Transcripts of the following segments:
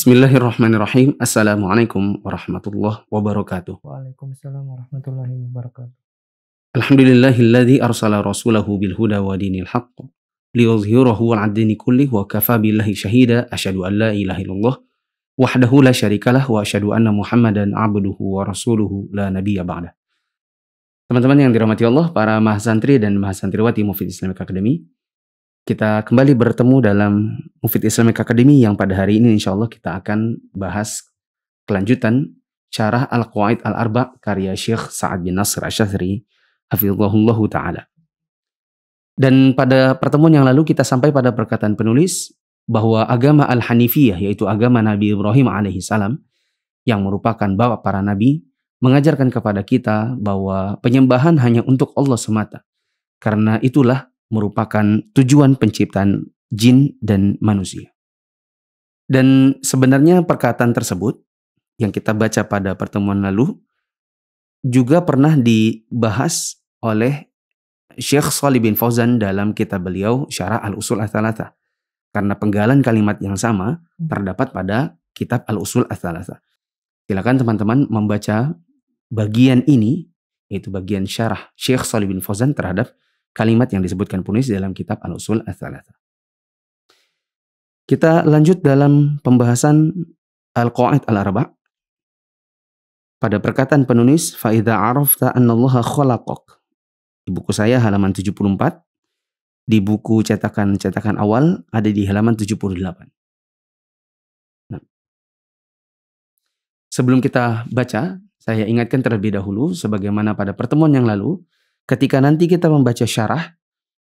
Bismillahirrahmanirrahim. Assalamualaikum warahmatullahi wabarakatuh. Waalaikumsalam warahmatullahi wabarakatuh. Alhamdulillahilladzi arsala rasulahu bil huda wa dinil haqq liyuzhirahu 'ala dini kullihi wa kafa billahi syahida asyhadu an la ilaha illallah wahdahu la syarikalah wa asyhadu anna muhammadan abduhu wa rasuluhu la nabiyya ba'da. Teman-teman yang dirahmati Allah, para mahasantri dan mahasantriwati Mufid Islamic Academy, kita kembali bertemu dalam Mufid Islamic Academy yang pada hari ini insya Allah kita akan bahas kelanjutan cara al quaid Al-Arba karya Syekh Sa'ad bin Nasr Asyazri Hafizullah Ta'ala. Dan pada pertemuan yang lalu kita sampai pada perkataan penulis bahwa agama Al-Hanifiyah yaitu agama Nabi Ibrahim alaihissalam yang merupakan bapak para nabi mengajarkan kepada kita bahwa penyembahan hanya untuk Allah semata. Karena itulah merupakan tujuan penciptaan jin dan manusia. Dan sebenarnya perkataan tersebut yang kita baca pada pertemuan lalu juga pernah dibahas oleh Syekh Salih bin Fauzan dalam kitab beliau Syarah Al-Usul Athalatha. Karena penggalan kalimat yang sama terdapat pada kitab Al-Usul Athalatha. Silakan teman-teman membaca bagian ini yaitu bagian syarah Syekh Salih bin Fauzan terhadap Kalimat yang disebutkan penulis dalam kitab Al-Usul Al-Thalatha. Kita lanjut dalam pembahasan al qaid Al-Arba' pada perkataan penulis faida arafta annallaha khalaqak. Di buku saya halaman 74 di buku cetakan-cetakan awal ada di halaman 78. Nah. Sebelum kita baca, saya ingatkan terlebih dahulu sebagaimana pada pertemuan yang lalu Ketika nanti kita membaca syarah,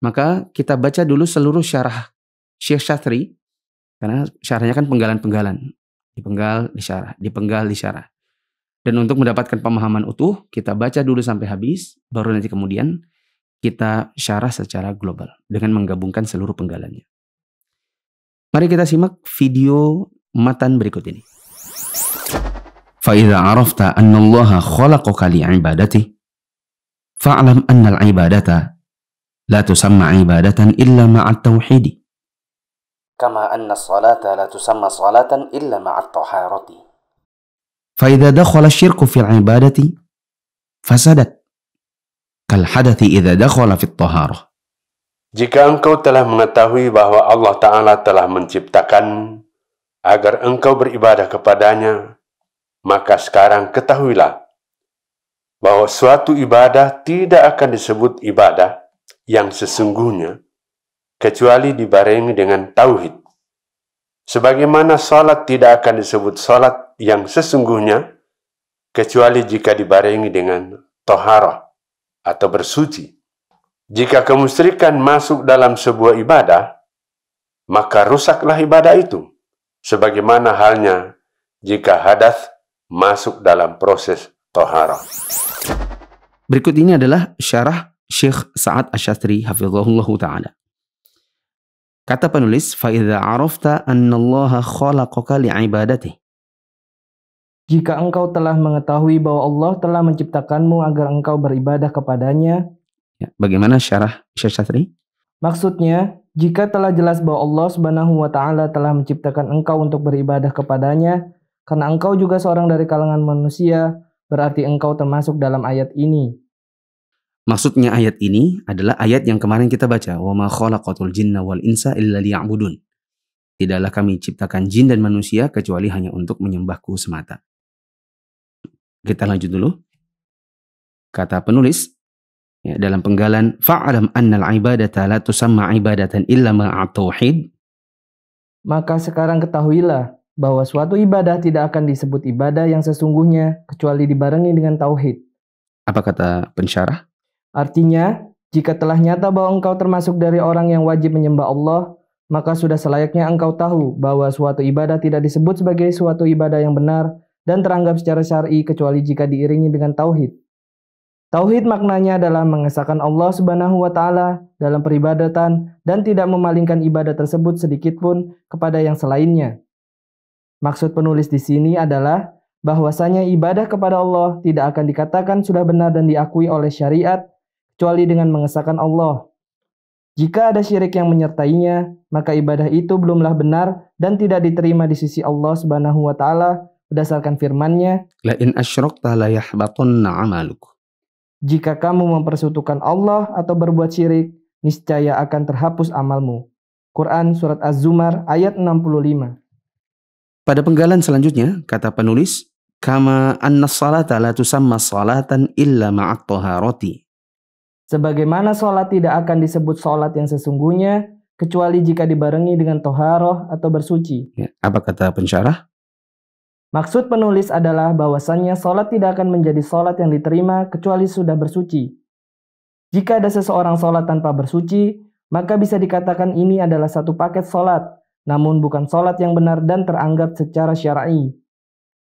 maka kita baca dulu seluruh syarah Syekh Syatri, karena syarahnya kan penggalan-penggalan. Dipenggal, disyarah, dipenggal, disyarah. Dan untuk mendapatkan pemahaman utuh, kita baca dulu sampai habis, baru nanti kemudian kita syarah secara global dengan menggabungkan seluruh penggalannya. Mari kita simak video matan berikut ini. فإذا عرفت أن الله خلقك لعبادته Fa'lam annal ibadata la tusamma ibadatan illa ma'at التوحيد Kama anna salata la tusamma salatan illa ma'at الطهارة فإذا دخل الشرك في العبادة فسدت كالحدث إذا دخل في الطهارة Jika engkau telah mengetahui bahwa Allah Ta'ala telah menciptakan agar engkau beribadah kepadanya, maka sekarang ketahuilah bahwa suatu ibadah tidak akan disebut ibadah yang sesungguhnya kecuali dibarengi dengan tauhid. Sebagaimana salat tidak akan disebut salat yang sesungguhnya kecuali jika dibarengi dengan toharah atau bersuci. Jika kemusyrikan masuk dalam sebuah ibadah, maka rusaklah ibadah itu, sebagaimana halnya jika hadas masuk dalam proses Berikut ini adalah syarah Syekh Sa'ad Asyastri hafizahullah ta'ala. Kata penulis, فَإِذَا عَرَفْتَ أَنَّ اللَّهَ خَلَقَكَ لِعِبَادَتِهِ Jika engkau telah mengetahui bahwa Allah telah menciptakanmu agar engkau beribadah kepadanya. Ya, bagaimana syarah Syekh Maksudnya, jika telah jelas bahwa Allah Subhanahu wa taala telah menciptakan engkau untuk beribadah kepadanya, karena engkau juga seorang dari kalangan manusia, berarti engkau termasuk dalam ayat ini. Maksudnya ayat ini adalah ayat yang kemarin kita baca, "Wa ma khalaqatul jinna wal insa illa liya'budun." Tidaklah kami ciptakan jin dan manusia kecuali hanya untuk menyembahku semata. Kita lanjut dulu. Kata penulis ya, dalam penggalan fa'alam annal ibadata la tusamma ibadatan illa ma'atuhid. Maka sekarang ketahuilah bahwa suatu ibadah tidak akan disebut ibadah yang sesungguhnya kecuali dibarengi dengan tauhid. Apa kata pensyarah? Artinya, jika telah nyata bahwa engkau termasuk dari orang yang wajib menyembah Allah, maka sudah selayaknya engkau tahu bahwa suatu ibadah tidak disebut sebagai suatu ibadah yang benar dan teranggap secara syar'i kecuali jika diiringi dengan tauhid. Tauhid maknanya adalah mengesahkan Allah Subhanahu wa taala dalam peribadatan dan tidak memalingkan ibadah tersebut sedikit pun kepada yang selainnya. Maksud penulis di sini adalah bahwasanya ibadah kepada Allah tidak akan dikatakan sudah benar dan diakui oleh syariat kecuali dengan mengesahkan Allah. Jika ada syirik yang menyertainya, maka ibadah itu belumlah benar dan tidak diterima di sisi Allah Subhanahu wa taala berdasarkan firman-Nya, "La in asyrakta la yahbatunna 'amaluk." Jika kamu mempersutukan Allah atau berbuat syirik, niscaya akan terhapus amalmu. Quran surat Az-Zumar ayat 65. Pada penggalan selanjutnya, kata penulis, kama anna salata la tusamma salatan illa ma'at toharoti. Sebagaimana sholat tidak akan disebut sholat yang sesungguhnya, kecuali jika dibarengi dengan toharoh atau bersuci. Ya, apa kata pensyarah? Maksud penulis adalah bahwasannya sholat tidak akan menjadi sholat yang diterima kecuali sudah bersuci. Jika ada seseorang sholat tanpa bersuci, maka bisa dikatakan ini adalah satu paket sholat namun bukan sholat yang benar dan teranggap secara syar'i.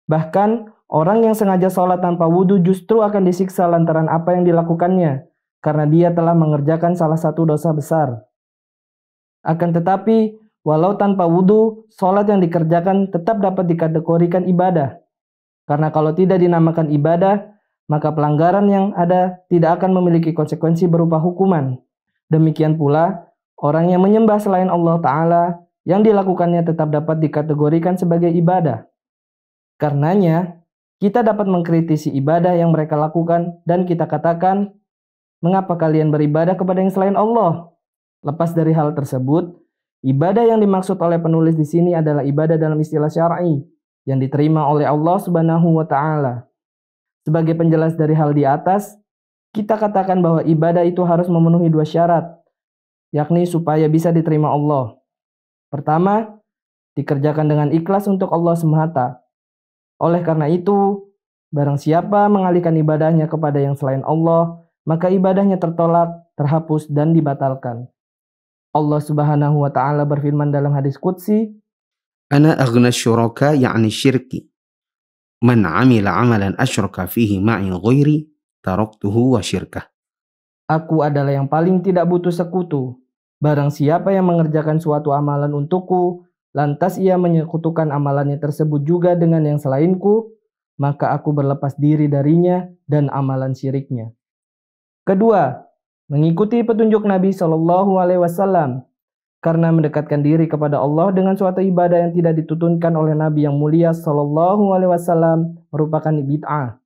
Bahkan, orang yang sengaja sholat tanpa wudhu justru akan disiksa lantaran apa yang dilakukannya, karena dia telah mengerjakan salah satu dosa besar. Akan tetapi, walau tanpa wudhu, sholat yang dikerjakan tetap dapat dikategorikan ibadah. Karena kalau tidak dinamakan ibadah, maka pelanggaran yang ada tidak akan memiliki konsekuensi berupa hukuman. Demikian pula, orang yang menyembah selain Allah Ta'ala yang dilakukannya tetap dapat dikategorikan sebagai ibadah. Karenanya, kita dapat mengkritisi ibadah yang mereka lakukan dan kita katakan, "Mengapa kalian beribadah kepada yang selain Allah?" Lepas dari hal tersebut, ibadah yang dimaksud oleh penulis di sini adalah ibadah dalam istilah syar'i yang diterima oleh Allah Subhanahu wa taala. Sebagai penjelas dari hal di atas, kita katakan bahwa ibadah itu harus memenuhi dua syarat, yakni supaya bisa diterima Allah Pertama, dikerjakan dengan ikhlas untuk Allah semata. Oleh karena itu, barang siapa mengalihkan ibadahnya kepada yang selain Allah, maka ibadahnya tertolak, terhapus, dan dibatalkan. Allah Subhanahu wa taala berfirman dalam hadis qudsi, "Ana aghna syuraka ya'ni syirki. Man 'amila 'amalan asyurka fihi ma'in ghairi taraktuhu wa syirkah." Aku adalah yang paling tidak butuh sekutu, Barang siapa yang mengerjakan suatu amalan untukku, lantas ia menyekutukan amalannya tersebut juga dengan yang selainku, maka aku berlepas diri darinya dan amalan syiriknya. Kedua, mengikuti petunjuk Nabi Shallallahu Alaihi Wasallam karena mendekatkan diri kepada Allah dengan suatu ibadah yang tidak dituntunkan oleh Nabi yang mulia Shallallahu Alaihi Wasallam merupakan bid'ah.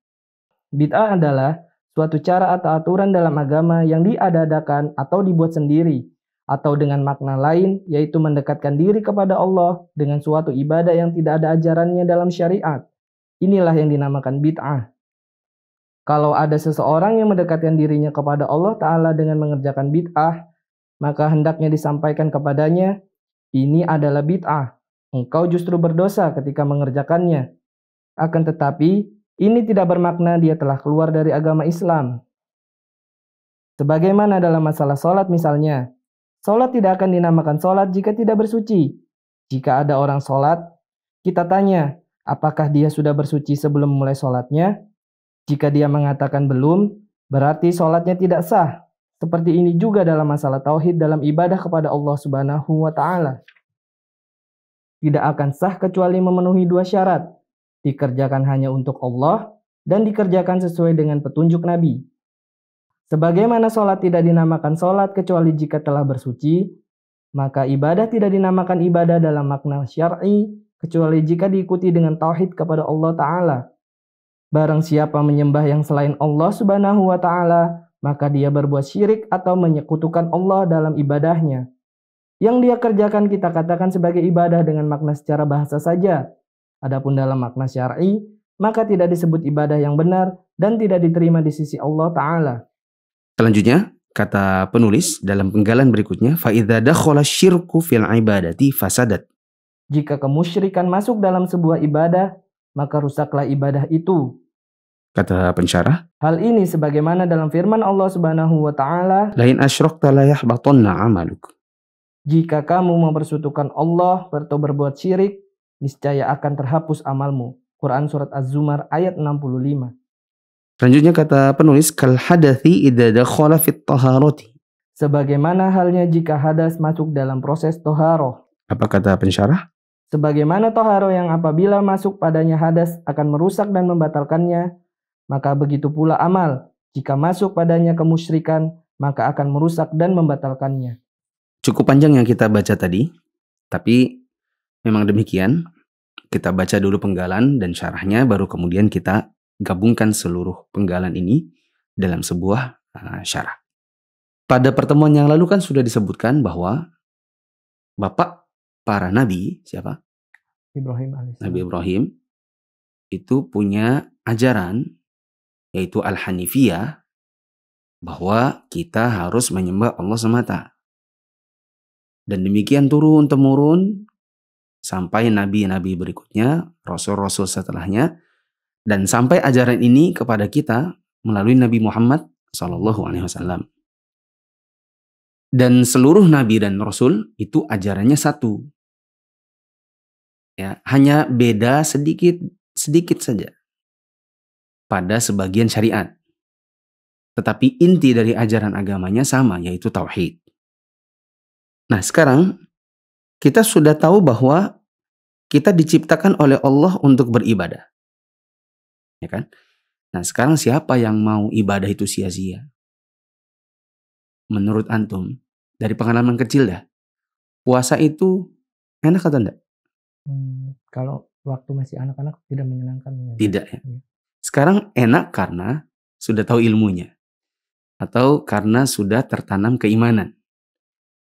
Bid'ah adalah suatu cara atau aturan dalam agama yang diadakan atau dibuat sendiri atau dengan makna lain, yaitu mendekatkan diri kepada Allah dengan suatu ibadah yang tidak ada ajarannya dalam syariat. Inilah yang dinamakan bid'ah. Kalau ada seseorang yang mendekatkan dirinya kepada Allah Ta'ala dengan mengerjakan bid'ah, maka hendaknya disampaikan kepadanya, ini adalah bid'ah. Engkau justru berdosa ketika mengerjakannya. Akan tetapi, ini tidak bermakna dia telah keluar dari agama Islam. Sebagaimana dalam masalah sholat misalnya, Sholat tidak akan dinamakan sholat jika tidak bersuci. Jika ada orang sholat, kita tanya, apakah dia sudah bersuci sebelum mulai sholatnya? Jika dia mengatakan belum, berarti sholatnya tidak sah. Seperti ini juga dalam masalah tauhid dalam ibadah kepada Allah Subhanahu wa taala. Tidak akan sah kecuali memenuhi dua syarat. Dikerjakan hanya untuk Allah dan dikerjakan sesuai dengan petunjuk Nabi. Sebagaimana sholat tidak dinamakan sholat kecuali jika telah bersuci, maka ibadah tidak dinamakan ibadah dalam makna syar'i kecuali jika diikuti dengan tauhid kepada Allah Ta'ala. Barang siapa menyembah yang selain Allah Subhanahu wa Ta'ala, maka dia berbuat syirik atau menyekutukan Allah dalam ibadahnya. Yang dia kerjakan kita katakan sebagai ibadah dengan makna secara bahasa saja. Adapun dalam makna syar'i, maka tidak disebut ibadah yang benar dan tidak diterima di sisi Allah Ta'ala. Selanjutnya, kata penulis dalam penggalan berikutnya, فَإِذَا دَخَلَ الشِّرْكُ فِي الْعِبَادَةِ فَسَدَتْ Jika kemusyrikan masuk dalam sebuah ibadah, maka rusaklah ibadah itu. Kata pensyarah, hal ini sebagaimana dalam firman Allah Subhanahu wa taala, "Lain asyrakta la yahbatanna 'amaluk." Jika kamu mempersutukan Allah atau berbuat syirik, niscaya akan terhapus amalmu. Quran surat Az-Zumar ayat 65. Selanjutnya kata penulis kal hadathi idza dakhala fit taharati. Sebagaimana halnya jika hadas masuk dalam proses toharoh. Apa kata pensyarah? Sebagaimana toharoh yang apabila masuk padanya hadas akan merusak dan membatalkannya, maka begitu pula amal. Jika masuk padanya kemusyrikan, maka akan merusak dan membatalkannya. Cukup panjang yang kita baca tadi, tapi memang demikian. Kita baca dulu penggalan dan syarahnya, baru kemudian kita gabungkan seluruh penggalan ini dalam sebuah eh, syarat. Pada pertemuan yang lalu kan sudah disebutkan bahwa bapak para nabi siapa? Ibrahim Nabi Ibrahim itu punya ajaran yaitu al-hanifiyah bahwa kita harus menyembah Allah semata. Dan demikian turun temurun sampai nabi-nabi berikutnya, rasul-rasul setelahnya dan sampai ajaran ini kepada kita melalui Nabi Muhammad Shallallahu Alaihi Wasallam. Dan seluruh nabi dan rasul itu ajarannya satu. Ya, hanya beda sedikit sedikit saja pada sebagian syariat. Tetapi inti dari ajaran agamanya sama yaitu tauhid. Nah, sekarang kita sudah tahu bahwa kita diciptakan oleh Allah untuk beribadah ya kan? Nah, sekarang siapa yang mau ibadah itu sia-sia? Menurut antum, dari pengalaman kecil dah, puasa itu enak atau enggak? Hmm, kalau waktu masih anak-anak tidak menyenangkan. Ya. Tidak ya. Iya. Sekarang enak karena sudah tahu ilmunya atau karena sudah tertanam keimanan.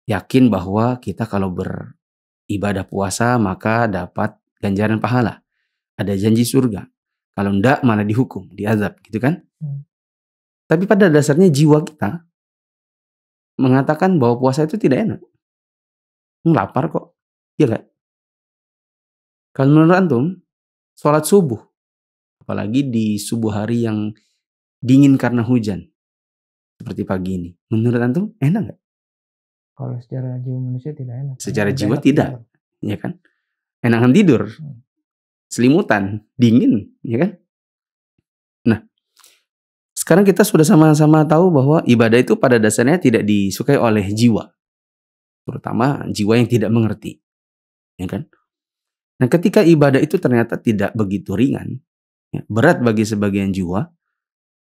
Yakin bahwa kita kalau beribadah puasa maka dapat ganjaran pahala. Ada janji surga. Kalau ndak mana dihukum, diazab gitu kan? Hmm. Tapi pada dasarnya jiwa kita mengatakan bahwa puasa itu tidak enak. Lapar kok. Iya gak? Kalau menurut antum, sholat subuh, apalagi di subuh hari yang dingin karena hujan, seperti pagi ini, menurut antum enak gak? Kalau secara jiwa manusia tidak enak. Secara enak jiwa enak tidak, Iya ya kan? Enakan tidur. Hmm selimutan, dingin, ya kan? Nah, sekarang kita sudah sama-sama tahu bahwa ibadah itu pada dasarnya tidak disukai oleh jiwa, terutama jiwa yang tidak mengerti, ya kan? Nah, ketika ibadah itu ternyata tidak begitu ringan, ya, berat bagi sebagian jiwa,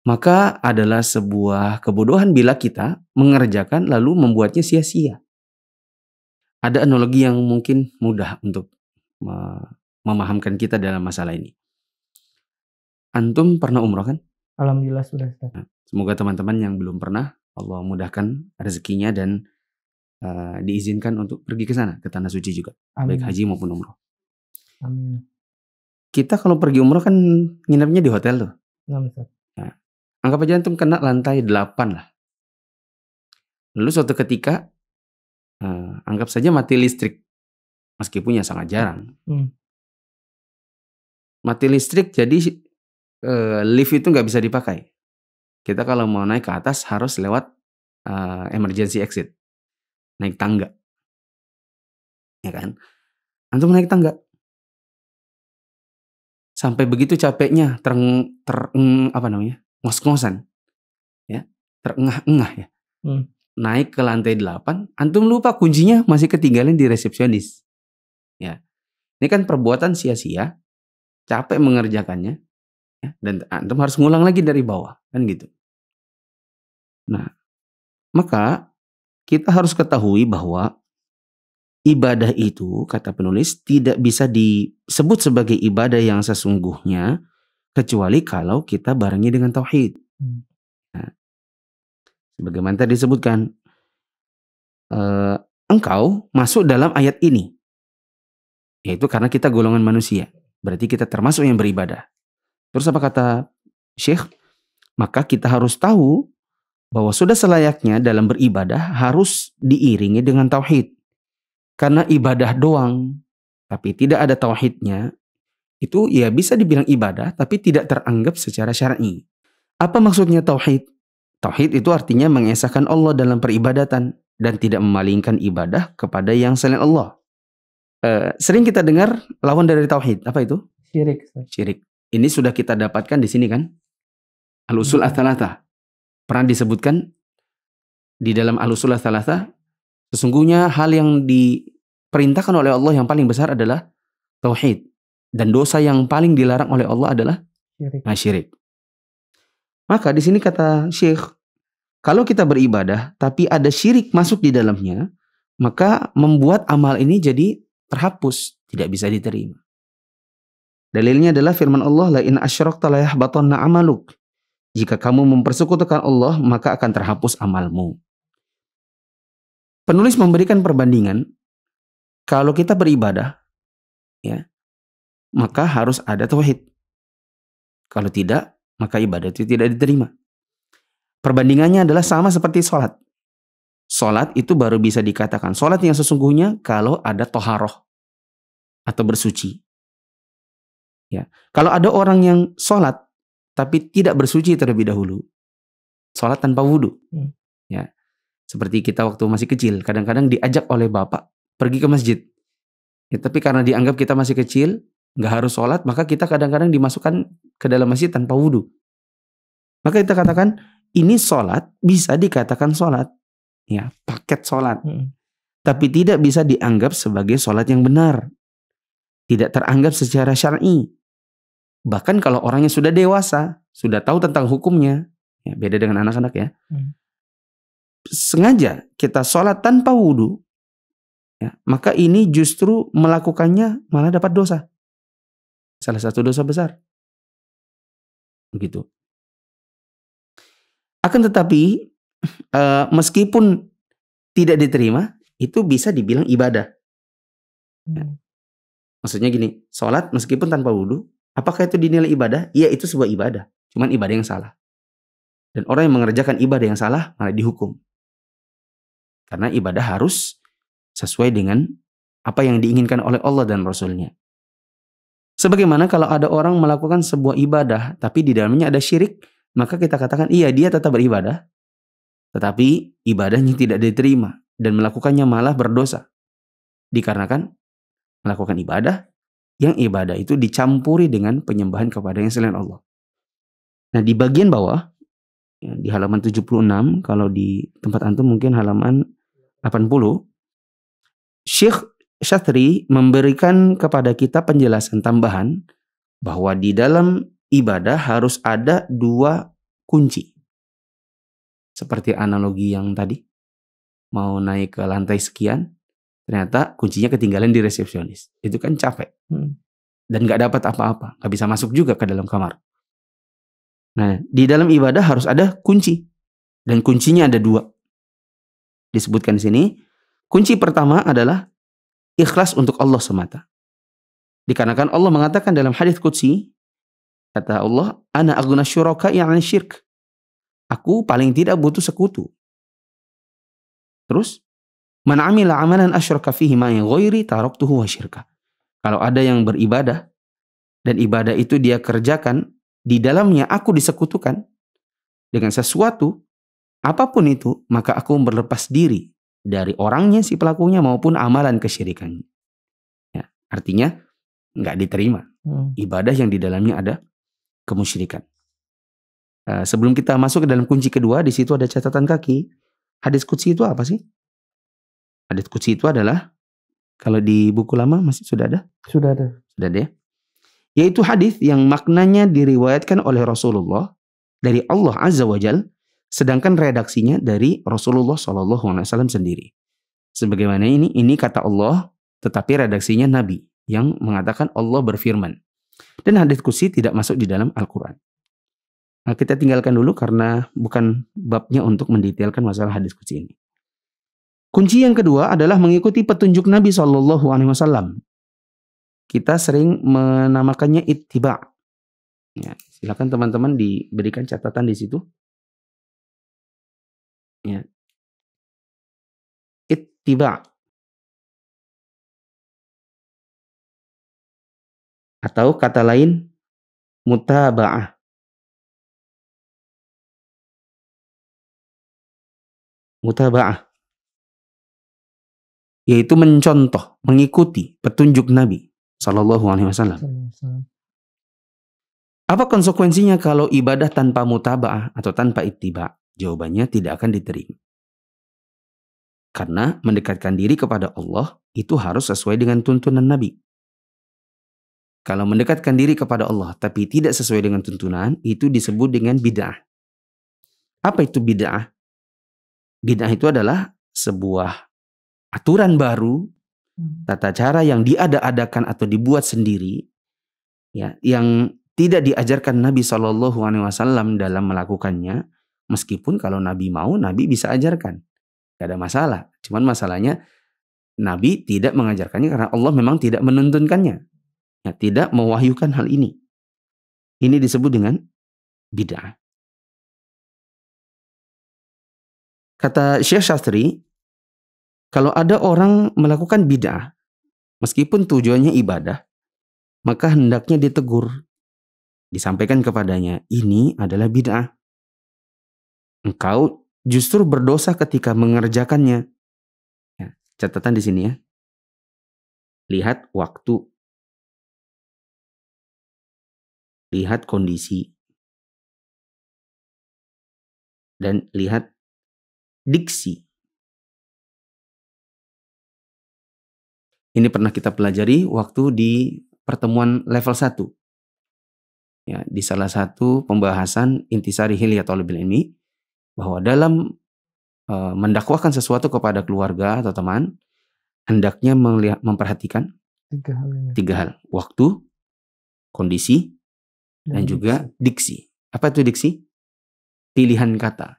maka adalah sebuah kebodohan bila kita mengerjakan lalu membuatnya sia-sia. Ada analogi yang mungkin mudah untuk memahamkan kita dalam masalah ini. Antum pernah umroh kan? Alhamdulillah sudah. Nah, semoga teman-teman yang belum pernah Allah mudahkan rezekinya dan uh, diizinkan untuk pergi ke sana ke tanah suci juga, Amin. baik haji maupun umroh. Amin. Kita kalau pergi umroh kan nginepnya di hotel tuh. Amin. Iya, nah, ya. anggap aja antum kena lantai 8 lah. Lalu suatu ketika uh, anggap saja mati listrik meskipun ya sangat jarang. Hmm mati listrik jadi eh, lift itu nggak bisa dipakai. Kita kalau mau naik ke atas harus lewat eh, emergency exit, naik tangga, ya kan? Antum naik tangga, sampai begitu capeknya tereng ter, apa namanya ngos-ngosan, ya terengah-engah ya. Hmm. Naik ke lantai 8, antum lupa kuncinya masih ketinggalan di resepsionis. Ya. Ini kan perbuatan sia-sia capek mengerjakannya, ya, dan antum harus ngulang lagi dari bawah, kan gitu. Nah, maka kita harus ketahui bahwa ibadah itu, kata penulis, tidak bisa disebut sebagai ibadah yang sesungguhnya, kecuali kalau kita barengi dengan tauhid. Hmm. Nah, sebagaimana tadi disebutkan, eh, engkau masuk dalam ayat ini, yaitu karena kita golongan manusia. Berarti kita termasuk yang beribadah. Terus apa kata Syekh? Maka kita harus tahu bahwa sudah selayaknya dalam beribadah harus diiringi dengan tauhid. Karena ibadah doang tapi tidak ada tauhidnya, itu ya bisa dibilang ibadah tapi tidak teranggap secara syar'i. Apa maksudnya tauhid? Tauhid itu artinya mengesahkan Allah dalam peribadatan dan tidak memalingkan ibadah kepada yang selain Allah. Eh, sering kita dengar lawan dari tauhid apa itu? Syirik. Syirik. Ini sudah kita dapatkan di sini kan? Al-usul hmm. athalatha. Pernah disebutkan di dalam al-usul athalatha sesungguhnya hal yang diperintahkan oleh Allah yang paling besar adalah tauhid dan dosa yang paling dilarang oleh Allah adalah syirik. Nah, syirik. Maka di sini kata Syekh, kalau kita beribadah tapi ada syirik masuk di dalamnya, maka membuat amal ini jadi terhapus, tidak bisa diterima. Dalilnya adalah firman Allah la in asyrakta la yahbatanna amaluk. Jika kamu mempersekutukan Allah, maka akan terhapus amalmu. Penulis memberikan perbandingan kalau kita beribadah ya, maka harus ada tauhid. Kalau tidak, maka ibadah itu tidak diterima. Perbandingannya adalah sama seperti sholat. Sholat itu baru bisa dikatakan sholat yang sesungguhnya kalau ada toharoh atau bersuci. Ya, kalau ada orang yang sholat tapi tidak bersuci terlebih dahulu, sholat tanpa wudhu. Hmm. Ya, seperti kita waktu masih kecil, kadang-kadang diajak oleh bapak pergi ke masjid. Ya, tapi karena dianggap kita masih kecil, nggak harus sholat, maka kita kadang-kadang dimasukkan ke dalam masjid tanpa wudhu. Maka kita katakan ini sholat bisa dikatakan sholat ya paket sholat, hmm. tapi tidak bisa dianggap sebagai sholat yang benar, tidak teranggap secara syar'i. Bahkan kalau orangnya sudah dewasa, sudah tahu tentang hukumnya, ya, beda dengan anak-anak ya. Hmm. Sengaja kita sholat tanpa wudhu, ya, maka ini justru melakukannya malah dapat dosa. Salah satu dosa besar. Begitu. Akan tetapi uh, meskipun tidak diterima itu bisa dibilang ibadah. Hmm. Maksudnya gini, sholat meskipun tanpa wudhu, apakah itu dinilai ibadah? Iya itu sebuah ibadah, cuman ibadah yang salah. Dan orang yang mengerjakan ibadah yang salah malah dihukum. Karena ibadah harus sesuai dengan apa yang diinginkan oleh Allah dan Rasulnya. Sebagaimana kalau ada orang melakukan sebuah ibadah tapi di dalamnya ada syirik, maka kita katakan iya dia tetap beribadah, tetapi ibadahnya tidak diterima dan melakukannya malah berdosa. Dikarenakan melakukan ibadah yang ibadah itu dicampuri dengan penyembahan kepada yang selain Allah. Nah, di bagian bawah ya, di halaman 76 kalau di tempat antum mungkin halaman 80 Syekh Syatri memberikan kepada kita penjelasan tambahan bahwa di dalam ibadah harus ada dua kunci seperti analogi yang tadi mau naik ke lantai sekian ternyata kuncinya ketinggalan di resepsionis itu kan capek hmm. dan nggak dapat apa-apa nggak bisa masuk juga ke dalam kamar nah di dalam ibadah harus ada kunci dan kuncinya ada dua disebutkan di sini kunci pertama adalah ikhlas untuk Allah semata dikarenakan Allah mengatakan dalam hadis qudsi kata Allah ana aghna syuraka yang syirk Aku paling tidak butuh sekutu. Terus, mana amila amalan asyraka fihi ma'i ghairi taraktuhu wa syirka. Kalau ada yang beribadah dan ibadah itu dia kerjakan, di dalamnya aku disekutukan dengan sesuatu apapun itu, maka aku berlepas diri dari orangnya si pelakunya maupun amalan kesyirikannya. Ya, artinya nggak diterima hmm. ibadah yang di dalamnya ada kemusyrikan. Eh, sebelum kita masuk ke dalam kunci kedua, di situ ada catatan kaki. Hadis kutsi itu apa sih? Hadis kutsi itu adalah kalau di buku lama masih sudah ada? Sudah ada. Sudah ada ya. Yaitu hadis yang maknanya diriwayatkan oleh Rasulullah dari Allah Azza wa Jal, sedangkan redaksinya dari Rasulullah Shallallahu Alaihi Wasallam sendiri. Sebagaimana ini, ini kata Allah, tetapi redaksinya Nabi yang mengatakan Allah berfirman. Dan hadis kutsi tidak masuk di dalam Al-Quran. Nah, kita tinggalkan dulu karena bukan babnya untuk mendetailkan masalah hadis kunci ini. Kunci yang kedua adalah mengikuti petunjuk Nabi Shallallahu Alaihi Wasallam. Kita sering menamakannya ittiba. Ya, silakan teman-teman diberikan catatan di situ. Ya. Ittiba. Atau kata lain mutaba'ah mutaba'ah yaitu mencontoh, mengikuti petunjuk Nabi Shallallahu Alaihi Wasallam. Apa konsekuensinya kalau ibadah tanpa mutabaah atau tanpa ittiba? Jawabannya tidak akan diterima. Karena mendekatkan diri kepada Allah itu harus sesuai dengan tuntunan Nabi. Kalau mendekatkan diri kepada Allah tapi tidak sesuai dengan tuntunan, itu disebut dengan bid'ah. Apa itu bid'ah? Bid'ah itu adalah sebuah aturan baru, hmm. tata cara yang diada-adakan atau dibuat sendiri, ya, yang tidak diajarkan Nabi Shallallahu Alaihi Wasallam dalam melakukannya. Meskipun kalau Nabi mau, Nabi bisa ajarkan, tidak ada masalah. Cuman masalahnya Nabi tidak mengajarkannya karena Allah memang tidak menuntunkannya, ya, tidak mewahyukan hal ini. Ini disebut dengan bid'ah. Kata Syekh Syastri, kalau ada orang melakukan bid'ah, meskipun tujuannya ibadah, maka hendaknya ditegur. Disampaikan kepadanya, ini adalah bid'ah. Engkau justru berdosa ketika mengerjakannya. Ya, catatan di sini ya. Lihat waktu. Lihat kondisi. Dan lihat diksi. Ini pernah kita pelajari waktu di pertemuan level 1. Ya, di salah satu pembahasan intisari Hilya bil ini, bahwa dalam e, mendakwahkan sesuatu kepada keluarga atau teman hendaknya melihat, memperhatikan tiga hal, ya. tiga hal waktu kondisi dan, dan juga diksi. diksi apa itu diksi pilihan kata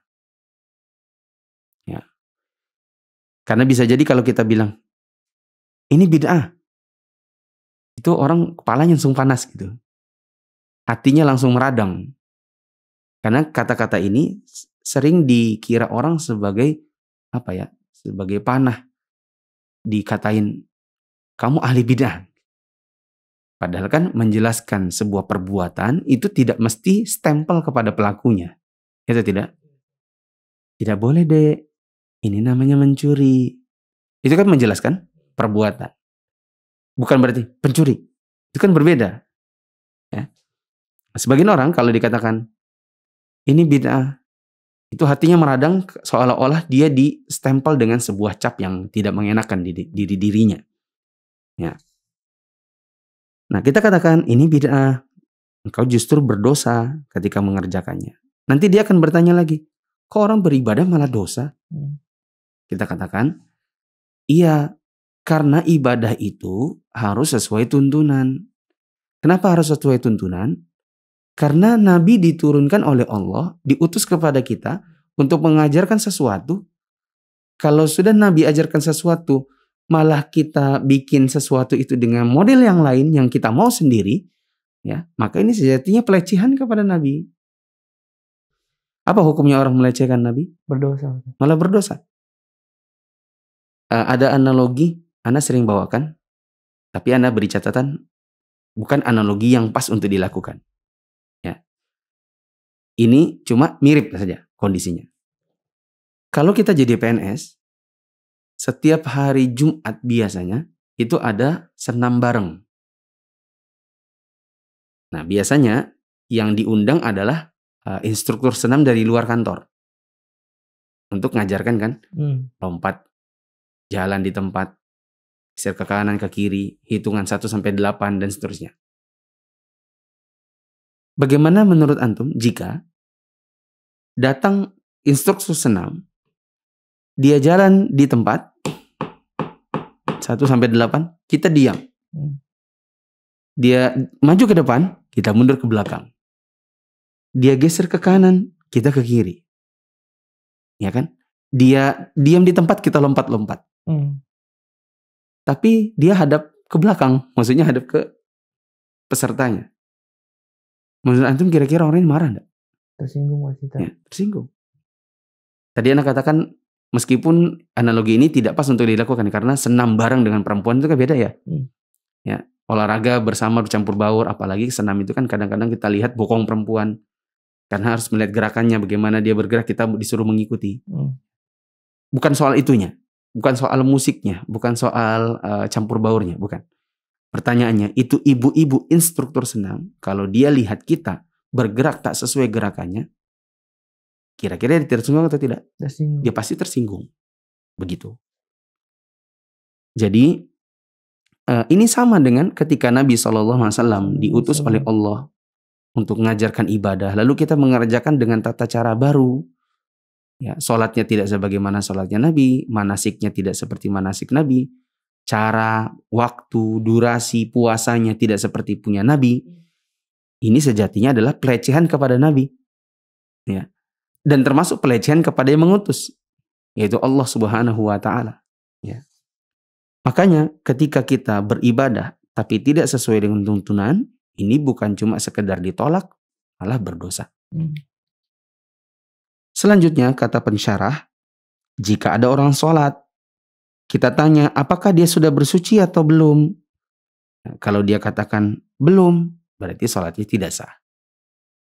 Karena bisa jadi kalau kita bilang, ini bid'ah. Itu orang kepalanya langsung panas gitu. Hatinya langsung meradang. Karena kata-kata ini sering dikira orang sebagai apa ya? Sebagai panah. Dikatain kamu ahli bid'ah. Padahal kan menjelaskan sebuah perbuatan itu tidak mesti stempel kepada pelakunya. Itu iya tidak. Tidak boleh deh ini namanya mencuri. Itu kan menjelaskan perbuatan. Bukan berarti pencuri. Itu kan berbeda. Ya. Sebagian orang kalau dikatakan ini bid'ah, itu hatinya meradang seolah-olah dia di stempel dengan sebuah cap yang tidak mengenakan diri, diri dirinya. Ya. Nah, kita katakan ini bid'ah. Engkau justru berdosa ketika mengerjakannya. Nanti dia akan bertanya lagi, kok orang beribadah malah dosa? Hmm. Kita katakan, iya karena ibadah itu harus sesuai tuntunan. Kenapa harus sesuai tuntunan? Karena Nabi diturunkan oleh Allah, diutus kepada kita untuk mengajarkan sesuatu. Kalau sudah Nabi ajarkan sesuatu, malah kita bikin sesuatu itu dengan model yang lain yang kita mau sendiri, ya maka ini sejatinya pelecehan kepada Nabi. Apa hukumnya orang melecehkan Nabi? Berdosa. Malah berdosa. Uh, ada analogi, Anda sering bawakan, tapi Anda beri catatan bukan analogi yang pas untuk dilakukan. Ya. Ini cuma mirip saja kondisinya. Kalau kita jadi PNS, setiap hari Jumat biasanya itu ada senam bareng. Nah, biasanya yang diundang adalah uh, instruktur senam dari luar kantor untuk ngajarkan kan hmm. lompat jalan di tempat, geser ke kanan, ke kiri, hitungan 1 sampai 8 dan seterusnya. Bagaimana menurut antum jika datang instruksi senam, dia jalan di tempat 1 sampai 8, kita diam. Hmm. Dia maju ke depan, kita mundur ke belakang. Dia geser ke kanan, kita ke kiri. Ya kan? Dia diam di tempat, kita lompat-lompat. Hmm. Tapi dia hadap ke belakang, maksudnya hadap ke pesertanya. Menurut antum kira-kira orang ini marah enggak? Tersinggung pasti Ya, tersinggung. Tadi anak katakan meskipun analogi ini tidak pas untuk dilakukan karena senam bareng dengan perempuan itu kan beda ya. Hmm. Ya, olahraga bersama bercampur baur apalagi senam itu kan kadang-kadang kita lihat bokong perempuan karena harus melihat gerakannya bagaimana dia bergerak kita disuruh mengikuti. Hmm. Bukan soal itunya bukan soal musiknya, bukan soal uh, campur baurnya, bukan. Pertanyaannya, itu ibu-ibu instruktur senam, kalau dia lihat kita bergerak tak sesuai gerakannya, kira-kira dia tersinggung atau tidak? Tersinggung. Dia pasti tersinggung. Begitu. Jadi, uh, ini sama dengan ketika Nabi SAW diutus oleh Allah untuk mengajarkan ibadah, lalu kita mengerjakan dengan tata cara baru Ya, sholatnya tidak sebagaimana sholatnya Nabi, manasiknya tidak seperti manasik Nabi, cara, waktu, durasi puasanya tidak seperti punya Nabi. Ini sejatinya adalah pelecehan kepada Nabi. Ya. Dan termasuk pelecehan kepada yang mengutus, yaitu Allah Subhanahu wa taala. Ya. Makanya ketika kita beribadah tapi tidak sesuai dengan tuntunan, ini bukan cuma sekedar ditolak, malah berdosa. Hmm. Selanjutnya kata pensyarah, jika ada orang sholat, kita tanya apakah dia sudah bersuci atau belum. Nah, kalau dia katakan belum, berarti sholatnya tidak sah.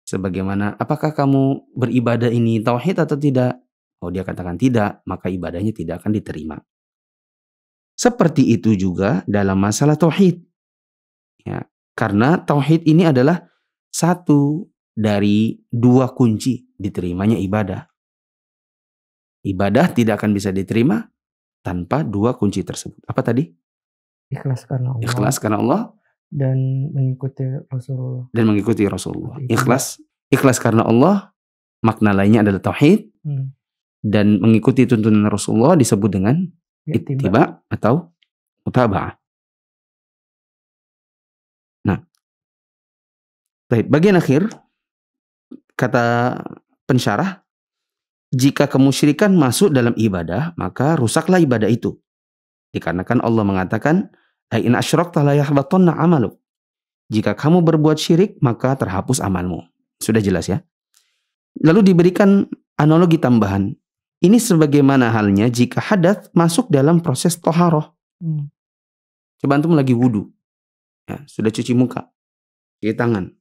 Sebagaimana apakah kamu beribadah ini tauhid atau tidak? Kalau dia katakan tidak, maka ibadahnya tidak akan diterima. Seperti itu juga dalam masalah tauhid. Ya, karena tauhid ini adalah satu dari dua kunci diterimanya ibadah. Ibadah tidak akan bisa diterima tanpa dua kunci tersebut. Apa tadi? Ikhlas karena Allah. Ikhlas karena Allah dan mengikuti Rasulullah. Dan mengikuti Rasulullah. Iya. Ikhlas ikhlas karena Allah makna lainnya adalah tauhid. Hmm. Dan mengikuti tuntunan Rasulullah disebut dengan ittiba, atau mutaba'ah. Nah, baik, bagian akhir kata pensyarah, jika kemusyrikan masuk dalam ibadah, maka rusaklah ibadah itu. Dikarenakan Allah mengatakan, "In asyrakta amaluk." Jika kamu berbuat syirik, maka terhapus amalmu. Sudah jelas ya? Lalu diberikan analogi tambahan. Ini sebagaimana halnya jika hadat masuk dalam proses toharoh. Hmm. Coba antum lagi wudhu. Ya, sudah cuci muka, cuci tangan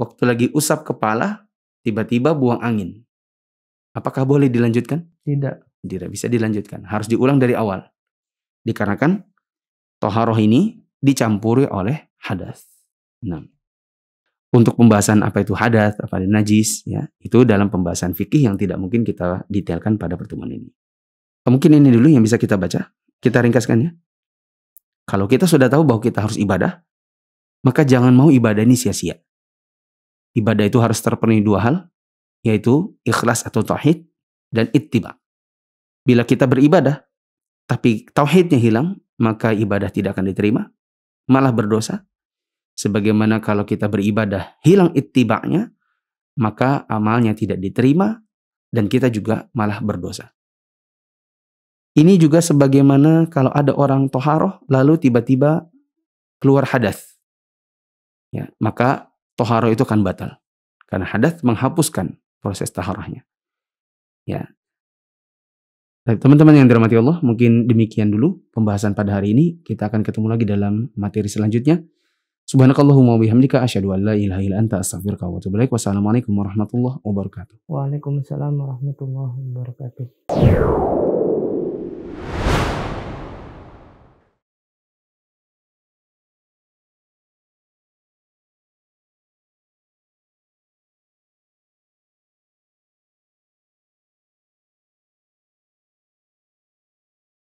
waktu lagi usap kepala, tiba-tiba buang angin. Apakah boleh dilanjutkan? Tidak. Tidak bisa dilanjutkan. Harus diulang dari awal. Dikarenakan toharoh ini dicampuri oleh hadas. Nah, Untuk pembahasan apa itu hadas, apa itu najis, ya itu dalam pembahasan fikih yang tidak mungkin kita detailkan pada pertemuan ini. Mungkin ini dulu yang bisa kita baca. Kita ringkaskan ya. Kalau kita sudah tahu bahwa kita harus ibadah, maka jangan mau ibadah ini sia-sia ibadah itu harus terpenuhi dua hal, yaitu ikhlas atau tauhid dan ittiba. Bila kita beribadah, tapi tauhidnya hilang, maka ibadah tidak akan diterima, malah berdosa. Sebagaimana kalau kita beribadah hilang ittibanya, maka amalnya tidak diterima dan kita juga malah berdosa. Ini juga sebagaimana kalau ada orang toharoh lalu tiba-tiba keluar hadas. Ya, maka toharo itu akan batal. Karena hadat menghapuskan proses taharahnya. Ya. Teman-teman yang dirahmati Allah, mungkin demikian dulu pembahasan pada hari ini. Kita akan ketemu lagi dalam materi selanjutnya. Subhanakallahumma wabihamdika asyhadu an la ilaha illa anta astaghfiruka wa atubu ilaik. Wassalamualaikum warahmatullahi wabarakatuh. Waalaikumsalam warahmatullahi wabarakatuh.